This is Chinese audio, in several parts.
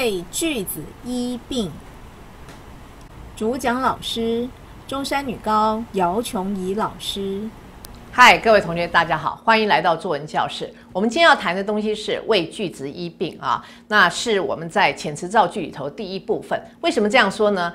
为句子一并。主讲老师中山女高姚琼怡老师。嗨，各位同学，大家好，欢迎来到作文教室。我们今天要谈的东西是为句子一并啊，那是我们在遣词造句里头第一部分。为什么这样说呢？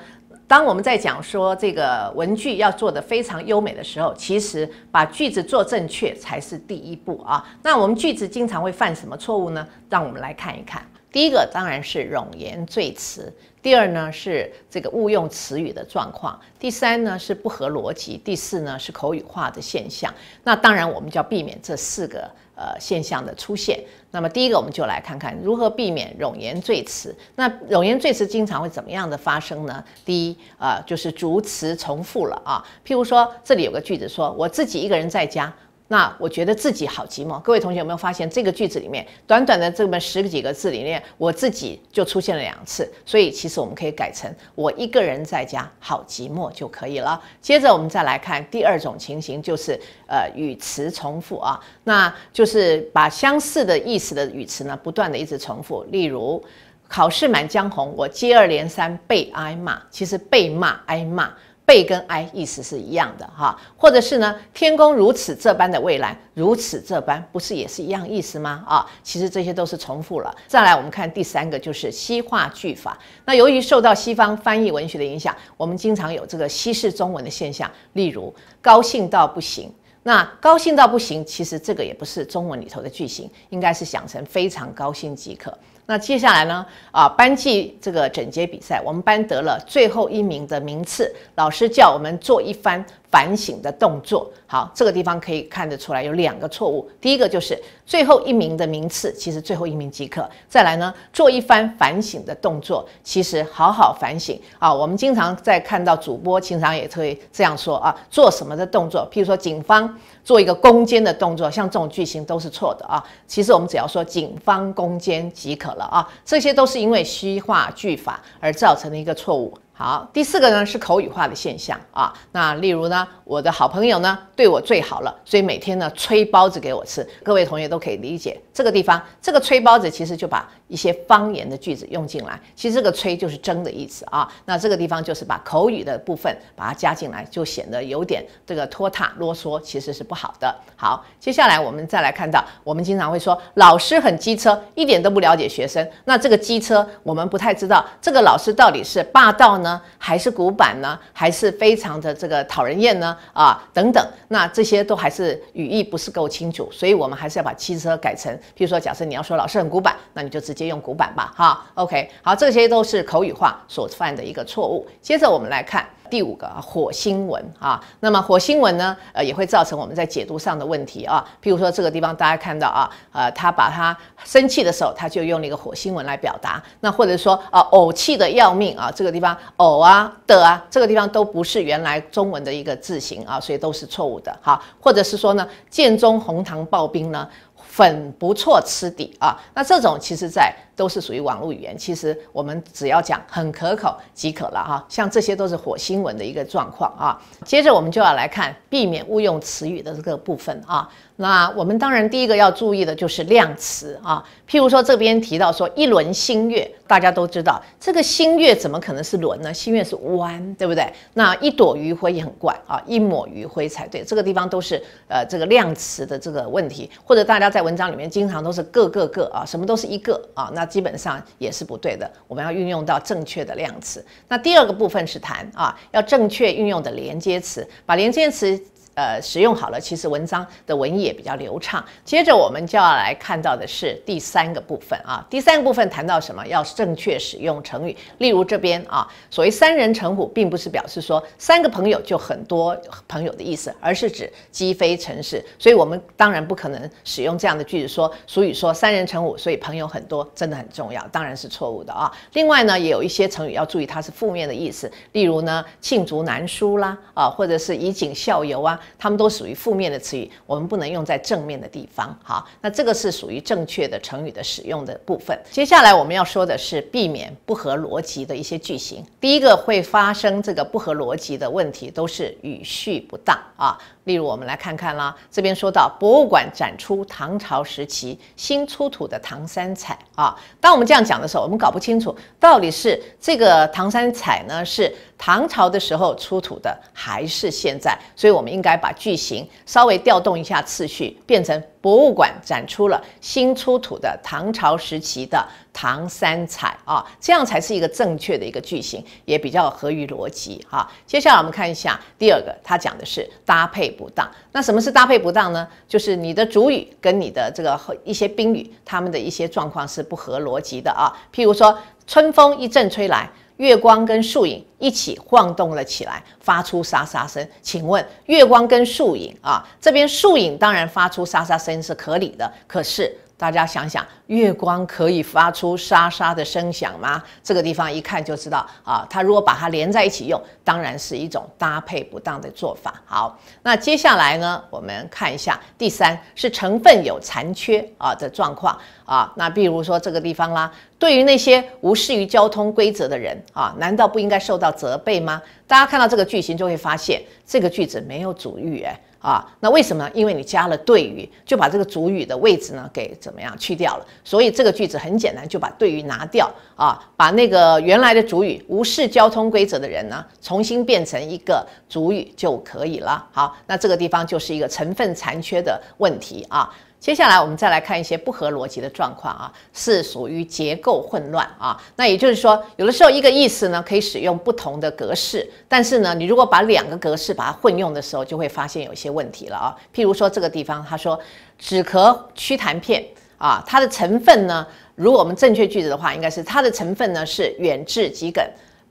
当我们在讲说这个文句要做得非常优美的时候，其实把句子做正确才是第一步啊。那我们句子经常会犯什么错误呢？让我们来看一看。第一个当然是冗言赘词，第二呢是这个误用词语的状况，第三呢是不合逻辑，第四呢是口语化的现象。那当然，我们就要避免这四个呃现象的出现。那么第一个，我们就来看看如何避免冗言赘词。那冗言赘词经常会怎么样的发生呢？第一，呃，就是逐词重复了啊。譬如说，这里有个句子说，我自己一个人在家。那我觉得自己好寂寞。各位同学有没有发现，这个句子里面短短的这么十几个字里面，我自己就出现了两次。所以其实我们可以改成“我一个人在家好寂寞”就可以了。接着我们再来看第二种情形，就是呃语词重复啊，那就是把相似的意思的语词呢不断的一直重复。例如，考试《满江红》，我接二连三被挨骂，其实被骂挨骂。悲跟哀意思是一样的哈，或者是呢，天公如此这般的蔚蓝，如此这般，不是也是一样意思吗？啊，其实这些都是重复了。再来，我们看第三个，就是西化句法。那由于受到西方翻译文学的影响，我们经常有这个西式中文的现象。例如，高兴到不行。那高兴到不行，其实这个也不是中文里头的句型，应该是想成非常高兴即可。那接下来呢？啊，班级这个整洁比赛，我们班得了最后一名的名次。老师叫我们做一番。反省的动作，好，这个地方可以看得出来有两个错误。第一个就是最后一名的名次，其实最后一名即可。再来呢，做一番反省的动作，其实好好反省啊。我们经常在看到主播，经常也会这样说啊。做什么的动作，譬如说警方做一个攻坚的动作，像这种句型都是错的啊。其实我们只要说警方攻坚即可了啊。这些都是因为虚化句法而造成的一个错误。好，第四个呢是口语化的现象啊。那例如呢，我的好朋友呢对我最好了，所以每天呢吹包子给我吃。各位同学都可以理解这个地方，这个吹包子其实就把。一些方言的句子用进来，其实这个“吹”就是“争”的意思啊。那这个地方就是把口语的部分把它加进来，就显得有点这个拖沓啰嗦，其实是不好的。好，接下来我们再来看到，我们经常会说老师很机车，一点都不了解学生。那这个“机车”我们不太知道，这个老师到底是霸道呢，还是古板呢，还是非常的这个讨人厌呢？啊，等等，那这些都还是语义不是够清楚，所以我们还是要把“机车”改成，比如说，假设你要说老师很古板，那你就直。直接用古板吧，哈，OK，好，这些都是口语化所犯的一个错误。接着我们来看第五个火星文啊，那么火星文呢，呃，也会造成我们在解读上的问题啊。譬如说这个地方大家看到啊，呃，他把他生气的时候，他就用了一个火星文来表达，那或者说啊，呕气的要命啊，这个地方呕啊的啊，这个地方都不是原来中文的一个字形啊，所以都是错误的，好，或者是说呢，剑中红糖刨冰呢？粉不错吃底啊，那这种其实在。都是属于网络语言，其实我们只要讲很可口即可了哈。像这些都是火星文的一个状况啊。接着我们就要来看避免误用词语的这个部分啊。那我们当然第一个要注意的就是量词啊。譬如说这边提到说一轮新月，大家都知道这个新月怎么可能是轮呢？新月是弯，对不对？那一朵余晖也很怪啊，一抹余晖才对。这个地方都是呃这个量词的这个问题，或者大家在文章里面经常都是个个个啊，什么都是一个啊那。基本上也是不对的，我们要运用到正确的量词。那第二个部分是谈啊，要正确运用的连接词，把连接词。呃，使用好了，其实文章的文意也比较流畅。接着我们就要来看到的是第三个部分啊，第三个部分谈到什么？要正确使用成语。例如这边啊，所谓三人成虎，并不是表示说三个朋友就很多朋友的意思，而是指鸡飞成市。所以我们当然不可能使用这样的句子说，俗语说三人成虎，所以朋友很多，真的很重要，当然是错误的啊。另外呢，也有一些成语要注意，它是负面的意思。例如呢，罄竹难书啦，啊，或者是以儆效尤啊。他们都属于负面的词语，我们不能用在正面的地方。好，那这个是属于正确的成语的使用的部分。接下来我们要说的是避免不合逻辑的一些句型。第一个会发生这个不合逻辑的问题，都是语序不当啊。例如，我们来看看啦，这边说到博物馆展出唐朝时期新出土的唐三彩啊。当我们这样讲的时候，我们搞不清楚到底是这个唐三彩呢是唐朝的时候出土的，还是现在，所以我们应该。把句型稍微调动一下次序，变成博物馆展出了新出土的唐朝时期的唐三彩啊，这样才是一个正确的一个句型，也比较合于逻辑哈。接下来我们看一下第二个，它讲的是搭配不当。那什么是搭配不当呢？就是你的主语跟你的这个一些宾语，他们的一些状况是不合逻辑的啊。譬如说，春风一阵吹来。月光跟树影一起晃动了起来，发出沙沙声。请问，月光跟树影啊，这边树影当然发出沙沙声是合理的，可是。大家想想，月光可以发出沙沙的声响吗？这个地方一看就知道啊，它如果把它连在一起用，当然是一种搭配不当的做法。好，那接下来呢，我们看一下第三是成分有残缺啊的状况啊。那比如说这个地方啦，对于那些无视于交通规则的人啊，难道不应该受到责备吗？大家看到这个句型就会发现，这个句子没有主语哎。啊，那为什么呢？因为你加了对于，就把这个主语的位置呢给怎么样去掉了，所以这个句子很简单，就把对于拿掉啊，把那个原来的主语无视交通规则的人呢，重新变成一个主语就可以了。好，那这个地方就是一个成分残缺的问题啊。接下来我们再来看一些不合逻辑的状况啊，是属于结构混乱啊。那也就是说，有的时候一个意思呢可以使用不同的格式，但是呢，你如果把两个格式把它混用的时候，就会发现有一些问题了啊。譬如说这个地方，他说止咳祛痰片啊，它的成分呢，如果我们正确句子的话，应该是它的成分呢是远志、桔梗。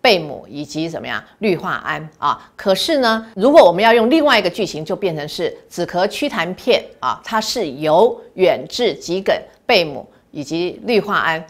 贝母以及怎么样？氯化铵啊，可是呢，如果我们要用另外一个句型，就变成是止咳祛痰片啊，它是由远志、桔梗、贝母以及氯化铵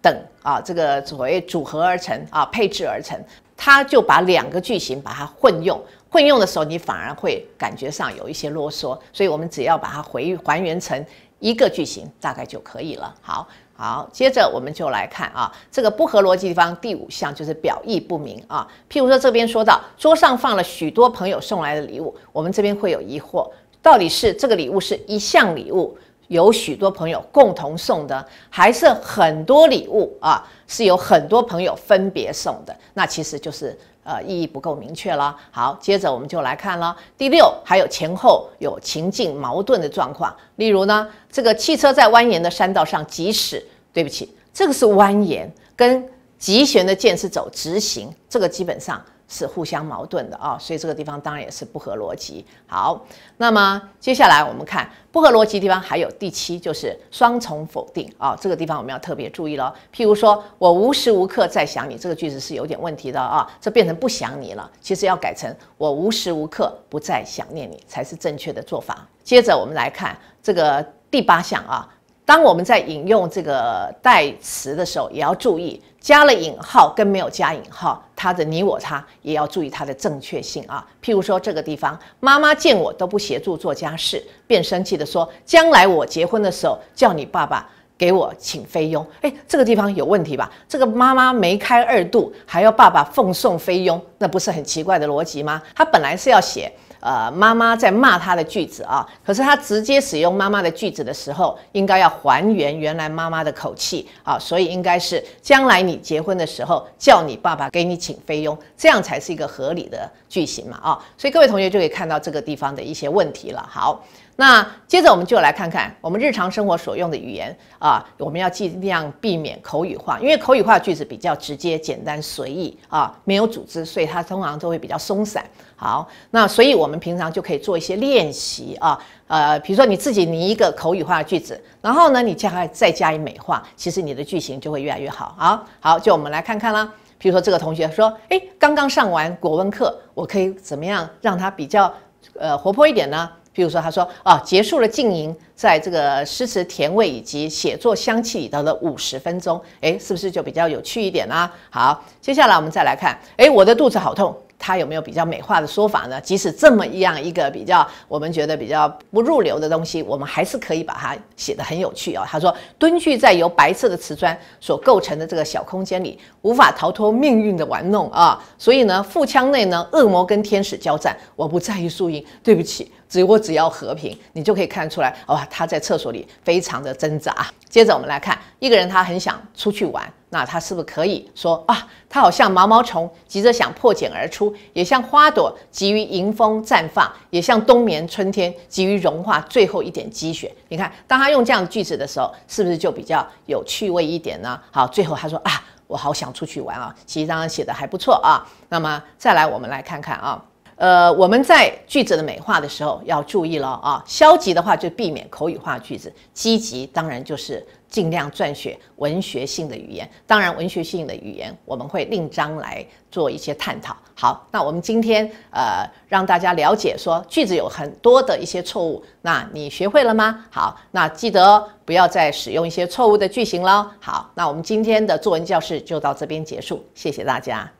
等啊，这个所谓组合而成啊，配制而成。它就把两个句型把它混用，混用的时候你反而会感觉上有一些啰嗦，所以我们只要把它回还原成一个句型，大概就可以了。好。好，接着我们就来看啊，这个不合逻辑地方，第五项就是表意不明啊。譬如说这边说到桌上放了许多朋友送来的礼物，我们这边会有疑惑，到底是这个礼物是一项礼物？有许多朋友共同送的，还是很多礼物啊，是有很多朋友分别送的，那其实就是呃意义不够明确了。好，接着我们就来看了第六，还有前后有情境矛盾的状况，例如呢，这个汽车在蜿蜒的山道上疾驶，对不起，这个是蜿蜒，跟急旋的箭是走直行，这个基本上。是互相矛盾的啊，所以这个地方当然也是不合逻辑。好，那么接下来我们看不合逻辑地方还有第七，就是双重否定啊，这个地方我们要特别注意了。譬如说我无时无刻在想你，这个句子是有点问题的啊，这变成不想你了。其实要改成我无时无刻不再想念你才是正确的做法。接着我们来看这个第八项啊，当我们在引用这个代词的时候，也要注意加了引号跟没有加引号。他的你我他也要注意他的正确性啊。譬如说这个地方，妈妈见我都不协助做家事，便生气的说：“将来我结婚的时候，叫你爸爸给我请菲佣。”哎，这个地方有问题吧？这个妈妈眉开二度，还要爸爸奉送菲佣，那不是很奇怪的逻辑吗？他本来是要写。呃，妈妈在骂他的句子啊，可是他直接使用妈妈的句子的时候，应该要还原原来妈妈的口气啊，所以应该是将来你结婚的时候叫你爸爸给你请菲佣，这样才是一个合理的句型嘛啊，所以各位同学就可以看到这个地方的一些问题了。好。那接着我们就来看看我们日常生活所用的语言啊，我们要尽量避免口语化，因为口语化句子比较直接、简单、随意啊，没有组织，所以它通常都会比较松散。好，那所以我们平常就可以做一些练习啊，呃，比如说你自己拟一个口语化的句子，然后呢，你加再加以美化，其实你的句型就会越来越好。好，就我们来看看啦，比如说这个同学说，哎，刚刚上完国文课，我可以怎么样让它比较呃活泼一点呢？比如说，他说：“啊，结束了静音，在这个诗词甜味以及写作香气里头的五十分钟，哎，是不是就比较有趣一点啦？”好，接下来我们再来看，哎，我的肚子好痛。他有没有比较美化的说法呢？即使这么一样一个比较，我们觉得比较不入流的东西，我们还是可以把它写得很有趣啊。他说：“蹲踞在由白色的瓷砖所构成的这个小空间里，无法逃脱命运的玩弄啊。所以呢，腹腔内呢，恶魔跟天使交战，我不在意输赢，对不起，只我只要和平。”你就可以看出来，哇，他在厕所里非常的挣扎。接着我们来看，一个人他很想出去玩。那他是不是可以说啊？他好像毛毛虫急着想破茧而出，也像花朵急于迎风绽放，也像冬眠春天急于融化最后一点积雪。你看，当他用这样的句子的时候，是不是就比较有趣味一点呢？好，最后他说啊，我好想出去玩啊。其实当然写的还不错啊。那么再来，我们来看看啊。呃，我们在句子的美化的时候要注意了啊。消极的话就避免口语化句子，积极当然就是尽量撰写文学性的语言。当然，文学性的语言我们会另章来做一些探讨。好，那我们今天呃让大家了解说句子有很多的一些错误，那你学会了吗？好，那记得不要再使用一些错误的句型喽。好，那我们今天的作文教室就到这边结束，谢谢大家。